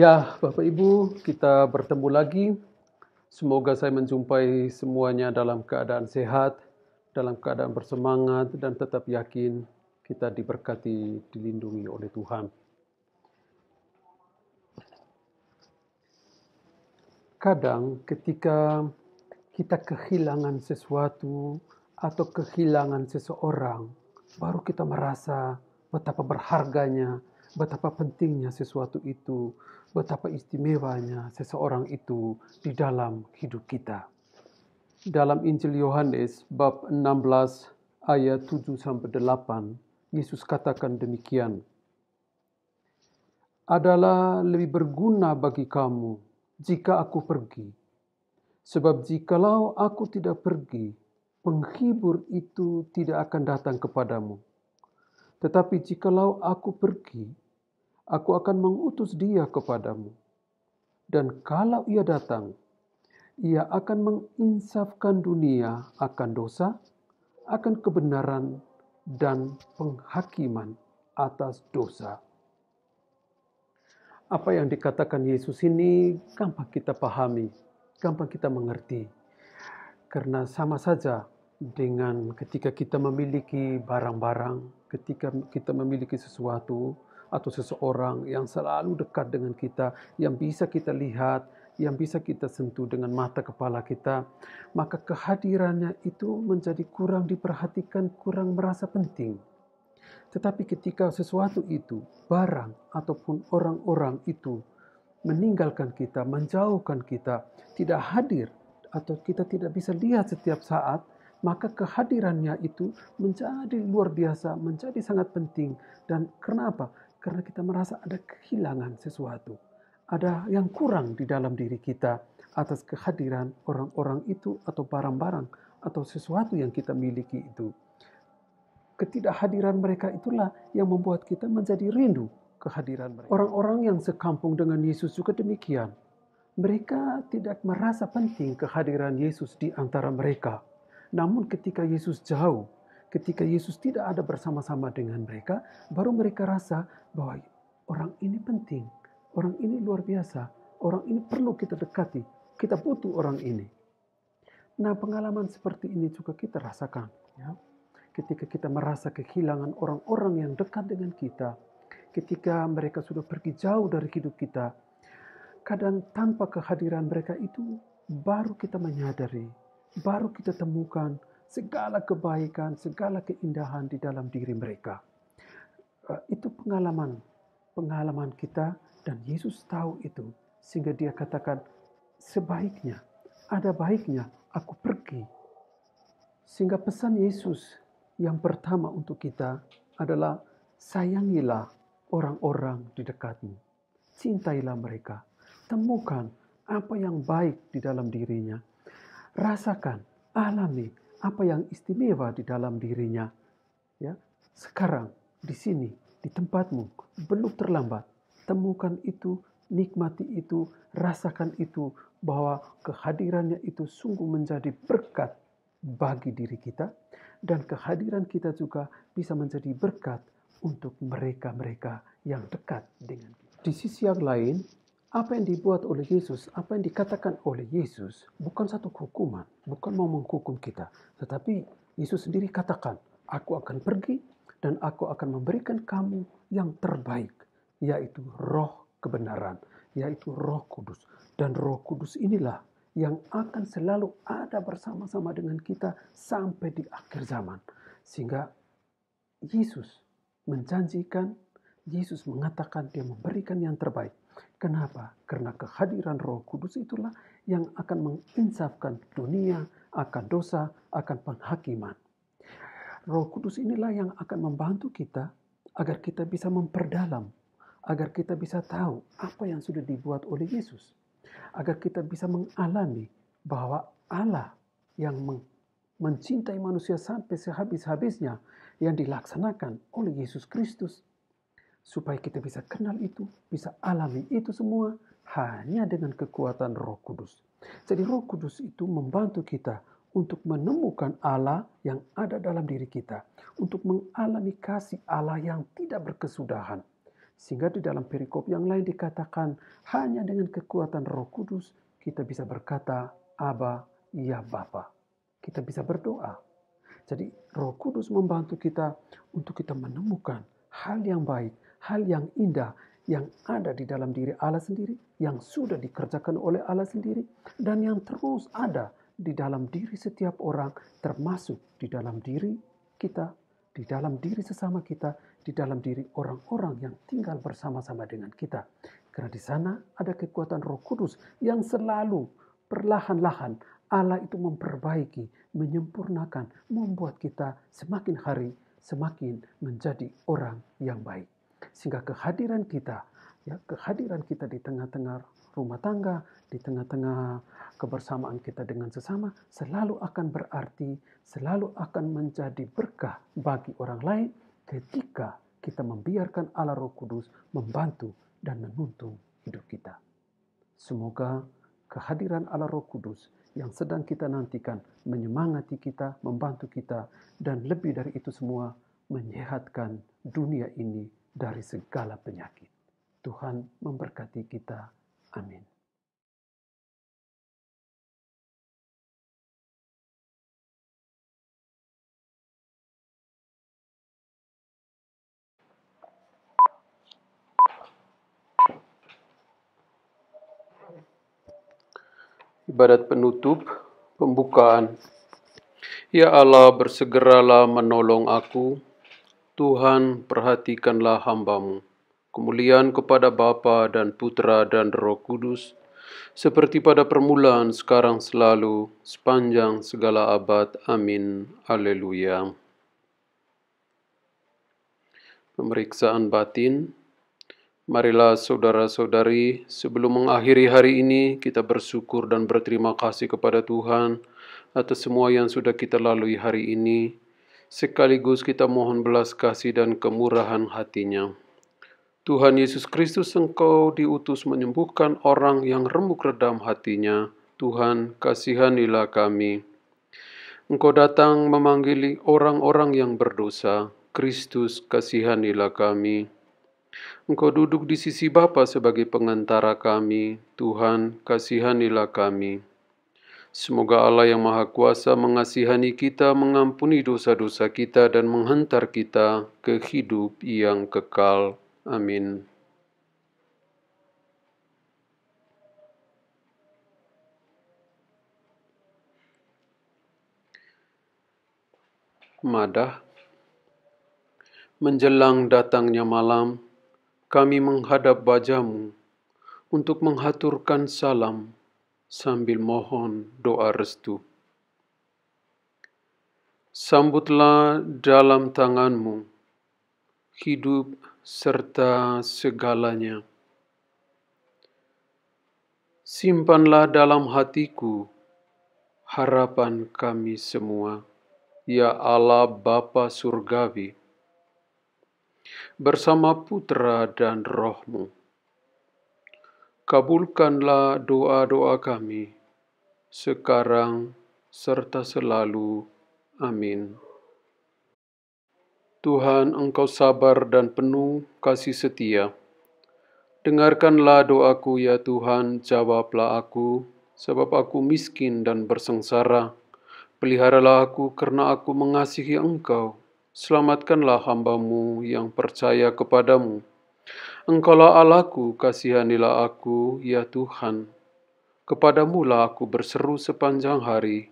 Ya, Bapak Ibu, kita bertemu lagi. Semoga saya menjumpai semuanya dalam keadaan sehat, dalam keadaan bersemangat, dan tetap yakin kita diberkati, dilindungi oleh Tuhan. Kadang, ketika kita kehilangan sesuatu atau kehilangan seseorang, baru kita merasa betapa berharganya, betapa pentingnya sesuatu itu, betapa istimewanya seseorang itu di dalam hidup kita. Dalam Injil Yohanes bab 16 ayat 7 sampai 8, Yesus katakan demikian. Adalah lebih berguna bagi kamu jika aku pergi. Sebab jikalau aku tidak pergi, penghibur itu tidak akan datang kepadamu tetapi jikalau aku pergi, aku akan mengutus dia kepadamu. Dan kalau ia datang, ia akan menginsafkan dunia akan dosa, akan kebenaran, dan penghakiman atas dosa. Apa yang dikatakan Yesus ini gampang kita pahami, gampang kita mengerti. Karena sama saja dengan ketika kita memiliki barang-barang, ketika kita memiliki sesuatu atau seseorang yang selalu dekat dengan kita, yang bisa kita lihat, yang bisa kita sentuh dengan mata kepala kita, maka kehadirannya itu menjadi kurang diperhatikan, kurang merasa penting. Tetapi ketika sesuatu itu, barang ataupun orang-orang itu meninggalkan kita, menjauhkan kita, tidak hadir atau kita tidak bisa lihat setiap saat, maka kehadirannya itu menjadi luar biasa, menjadi sangat penting. Dan kenapa? Karena kita merasa ada kehilangan sesuatu, ada yang kurang di dalam diri kita atas kehadiran orang-orang itu atau barang-barang atau sesuatu yang kita miliki itu. Ketidakhadiran mereka itulah yang membuat kita menjadi rindu kehadiran mereka. Orang-orang yang sekampung dengan Yesus juga demikian. Mereka tidak merasa penting kehadiran Yesus di antara mereka namun ketika Yesus jauh, ketika Yesus tidak ada bersama-sama dengan mereka, baru mereka rasa bahwa orang ini penting, orang ini luar biasa, orang ini perlu kita dekati, kita butuh orang ini. Nah, pengalaman seperti ini juga kita rasakan, ya. Ketika kita merasa kehilangan orang-orang yang dekat dengan kita, ketika mereka sudah pergi jauh dari hidup kita, kadang tanpa kehadiran mereka itu baru kita menyadari baru kita temukan segala kebaikan, segala keindahan di dalam diri mereka. Eh, itu pengalaman, pengalaman kita dan Yesus tahu itu sehingga dia katakan sebaiknya, ada baiknya aku pergi. Sehingga pesan Yesus yang pertama untuk kita adalah sayangilah orang-orang di dekatmu. Cintailah mereka. Temukan apa yang baik di dalam dirinya rasakan, alami apa yang istimewa di dalam dirinya. Ya, sekarang di sini, di tempatmu, belum terlambat. Temukan itu, nikmati itu, rasakan itu bahwa kehadirannya itu sungguh menjadi berkat bagi diri kita dan kehadiran kita juga bisa menjadi berkat untuk mereka-mereka yang dekat dengan kita. Di sisi yang lain, apa yang dibuat oleh Yesus, apa yang dikatakan oleh Yesus, bukan satu hukuman, bukan mau menghukum kita, tetapi Yesus sendiri katakan, "Aku akan pergi dan aku akan memberikan kamu yang terbaik, yaitu Roh kebenaran, yaitu Roh Kudus, dan Roh Kudus inilah yang akan selalu ada bersama-sama dengan kita sampai di akhir zaman, sehingga Yesus menjanjikan." Yesus mengatakan dia memberikan yang terbaik Kenapa? Karena kehadiran Roh Kudus itulah yang akan menginsafkan dunia akan dosa, akan penghakiman. Roh Kudus inilah yang akan membantu kita agar kita bisa memperdalam, agar kita bisa tahu apa yang sudah dibuat oleh Yesus, agar kita bisa mengalami bahwa Allah yang mencintai manusia sampai sehabis-habisnya yang dilaksanakan oleh Yesus Kristus supaya kita bisa kenal itu, bisa alami itu semua hanya dengan kekuatan Roh Kudus. Jadi Roh Kudus itu membantu kita untuk menemukan Allah yang ada dalam diri kita, untuk mengalami kasih Allah yang tidak berkesudahan. Sehingga di dalam perikop yang lain dikatakan hanya dengan kekuatan Roh Kudus kita bisa berkata Aba ya Bapa. Kita bisa berdoa. Jadi Roh Kudus membantu kita untuk kita menemukan hal yang baik, hal yang indah yang ada di dalam diri Allah sendiri, yang sudah dikerjakan oleh Allah sendiri, dan yang terus ada di dalam diri setiap orang, termasuk di dalam diri kita, di dalam diri sesama kita, di dalam diri orang-orang yang tinggal bersama-sama dengan kita. Karena di sana ada kekuatan Roh Kudus yang selalu perlahan-lahan Allah itu memperbaiki, menyempurnakan, membuat kita semakin hari semakin menjadi orang yang baik. Sehingga kehadiran kita, ya, kehadiran kita di tengah-tengah rumah tangga, di tengah-tengah kebersamaan kita dengan sesama selalu akan berarti, selalu akan menjadi berkah bagi orang lain ketika kita membiarkan Allah Roh Kudus membantu dan menuntun hidup kita. Semoga kehadiran Allah Roh Kudus yang sedang kita nantikan menyemangati kita, membantu kita, dan lebih dari itu semua menyehatkan dunia ini dari segala penyakit. Tuhan memberkati kita. Amin. ibadat penutup, pembukaan. Ya Allah, bersegeralah menolong aku Tuhan perhatikanlah hambamu, kemuliaan kepada Bapa dan Putra dan Roh Kudus, seperti pada permulaan, sekarang, selalu, sepanjang segala abad. Amin. Haleluya. Pemeriksaan batin. Marilah saudara-saudari, sebelum mengakhiri hari ini, kita bersyukur dan berterima kasih kepada Tuhan atas semua yang sudah kita lalui hari ini, sekaligus kita mohon belas kasih dan kemurahan hatinya. Tuhan Yesus Kristus Engkau diutus menyembuhkan orang yang remuk redam hatinya. Tuhan, kasihanilah kami. Engkau datang memanggili orang-orang yang berdosa. Kristus, kasihanilah kami. Engkau duduk di sisi Bapa sebagai pengantara kami. Tuhan, kasihanilah kami. Semoga Allah yang Maha Kuasa mengasihani kita, mengampuni dosa-dosa kita, dan menghantar kita ke hidup yang kekal. Amin. Madah Menjelang datangnya malam, kami menghadap bajamu untuk menghaturkan salam sambil mohon doa restu. Sambutlah dalam tanganmu hidup serta segalanya. Simpanlah dalam hatiku harapan kami semua, ya Allah Bapa Surgawi, bersama Putra dan Rohmu Kabulkanlah doa-doa kami, sekarang serta selalu. Amin. Tuhan, Engkau sabar dan penuh kasih setia. Dengarkanlah doaku, ya Tuhan, jawablah aku, sebab aku miskin dan bersengsara. Peliharalah aku karena aku mengasihi Engkau. Selamatkanlah hambamu yang percaya kepadamu Engkaulah Allahku, kasihanilah aku, ya Tuhan. Kepadamulah aku berseru sepanjang hari.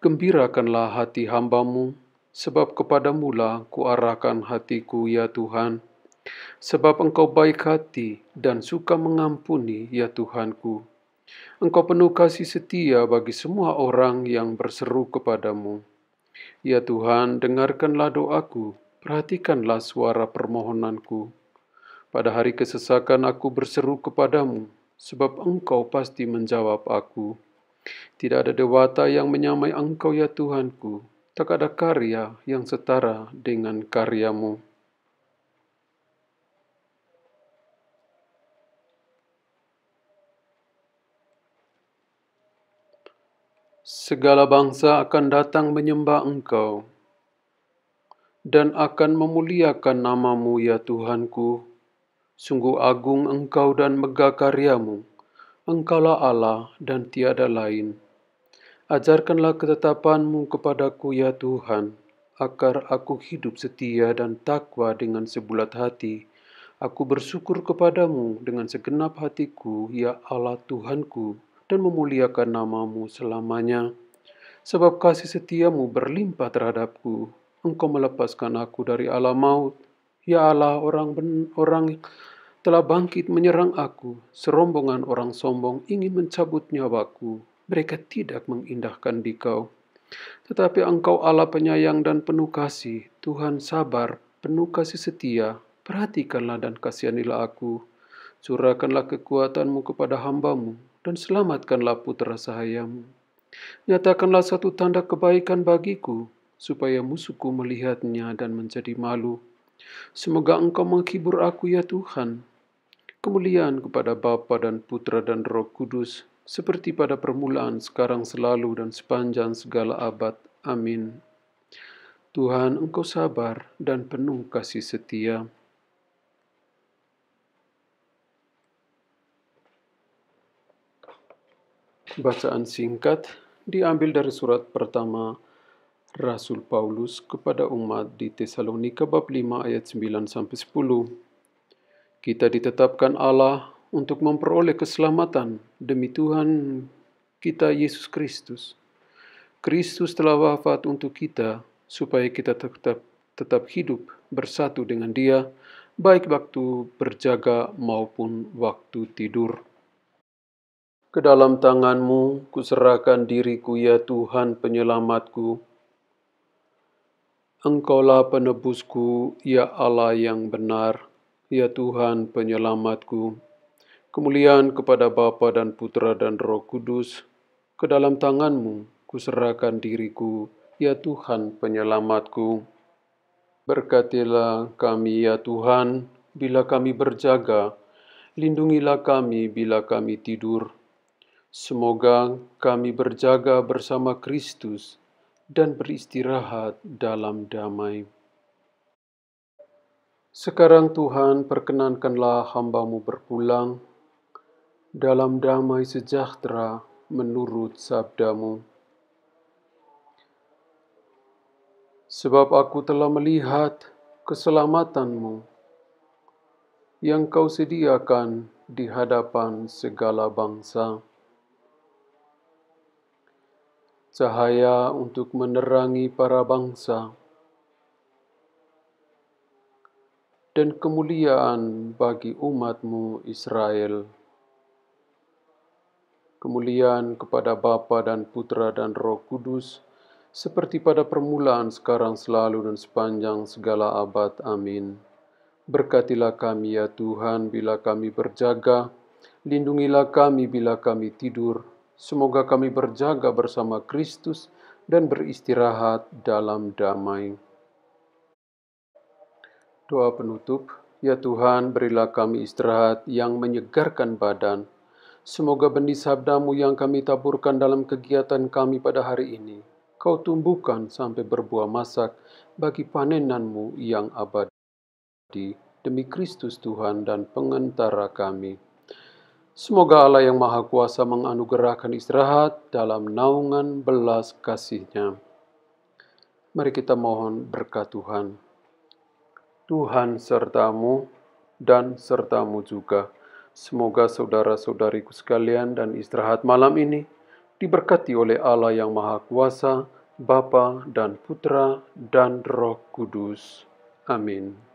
Gembirakanlah hati hambamu, sebab kepadamulah kuarahkan hatiku, ya Tuhan. Sebab engkau baik hati dan suka mengampuni, ya Tuhanku. Engkau penuh kasih setia bagi semua orang yang berseru kepadamu. Ya Tuhan, dengarkanlah doaku, perhatikanlah suara permohonanku. Pada hari kesesakan aku berseru kepadamu, sebab engkau pasti menjawab aku. Tidak ada dewata yang menyamai engkau ya Tuhanku, tak ada karya yang setara dengan karyamu. Segala bangsa akan datang menyembah Engkau dan akan memuliakan namamu, ya Tuhanku, Sungguh agung engkau dan megah karyamu. Engkaulah Allah dan tiada lain. Ajarkanlah ketetapanmu kepadaku ya Tuhan, agar aku hidup setia dan takwa dengan sebulat hati. Aku bersyukur kepadamu dengan segenap hatiku, ya Allah Tuhanku, dan memuliakan namamu selamanya. Sebab kasih setiamu berlimpah terhadapku, engkau melepaskan aku dari alam maut, Ya Allah, orang ben, orang telah bangkit menyerang aku. Serombongan orang sombong ingin mencabut nyawaku. Mereka tidak mengindahkan dikau. Tetapi engkau Allah penyayang dan penuh kasih. Tuhan sabar, penuh kasih setia. Perhatikanlah dan kasihanilah aku. Curahkanlah kekuatanmu kepada hambamu, dan selamatkanlah putra sahayamu. Nyatakanlah satu tanda kebaikan bagiku, supaya musuhku melihatnya dan menjadi malu Semoga Engkau menghibur aku ya Tuhan. Kemuliaan kepada Bapa dan Putra dan Roh Kudus, seperti pada permulaan, sekarang, selalu, dan sepanjang segala abad. Amin. Tuhan, Engkau sabar dan penuh kasih setia. Bacaan singkat diambil dari surat pertama Rasul Paulus kepada umat di Tesalonika bab 5 ayat 9 sampai 10. Kita ditetapkan Allah untuk memperoleh keselamatan demi Tuhan kita Yesus Kristus. Kristus telah wafat untuk kita supaya kita tetap tetap hidup bersatu dengan Dia baik waktu berjaga maupun waktu tidur. Kedalam dalam tanganmu kuserahkan diriku ya Tuhan penyelamatku Engkaulah penebusku, ya Allah yang benar, ya Tuhan penyelamatku. Kemuliaan kepada Bapa dan Putra dan Roh Kudus, ke dalam tanganmu kuserahkan diriku, ya Tuhan penyelamatku. Berkatilah kami, ya Tuhan, bila kami berjaga, lindungilah kami bila kami tidur. Semoga kami berjaga bersama Kristus, dan beristirahat dalam damai. Sekarang Tuhan perkenankanlah hambamu berpulang dalam damai sejahtera menurut sabdamu. Sebab aku telah melihat keselamatanmu yang kau sediakan di hadapan segala bangsa. cahaya untuk menerangi para bangsa, dan kemuliaan bagi umatmu Israel. Kemuliaan kepada Bapa dan Putra dan Roh Kudus, seperti pada permulaan, sekarang, selalu, dan sepanjang segala abad. Amin. Berkatilah kami, ya Tuhan, bila kami berjaga, lindungilah kami bila kami tidur, Semoga kami berjaga bersama Kristus dan beristirahat dalam damai. Doa penutup, ya Tuhan, berilah kami istirahat yang menyegarkan badan. Semoga benih sabdamu yang kami taburkan dalam kegiatan kami pada hari ini, kau tumbuhkan sampai berbuah masak bagi panenanmu yang abadi. Demi Kristus Tuhan dan pengantara kami. Semoga Allah yang Maha Kuasa menganugerahkan istirahat dalam naungan belas kasih-Nya. Mari kita mohon berkat Tuhan. Tuhan sertamu dan sertamu juga. Semoga saudara-saudariku sekalian dan istirahat malam ini diberkati oleh Allah yang Maha Kuasa, Bapa dan Putra dan Roh Kudus. Amin.